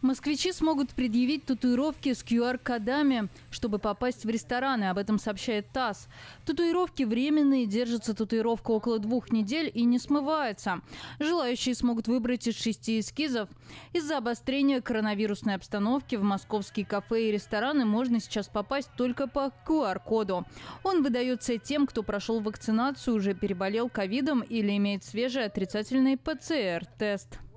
Москвичи смогут предъявить татуировки с QR-кодами, чтобы попасть в рестораны. Об этом сообщает ТАСС. Татуировки временные, держится татуировка около двух недель и не смывается. Желающие смогут выбрать из шести эскизов. Из-за обострения коронавирусной обстановки в московские кафе и рестораны можно сейчас попасть только по QR-коду. Он выдается тем, кто прошел вакцинацию, уже переболел ковидом или имеет свежий отрицательный ПЦР-тест.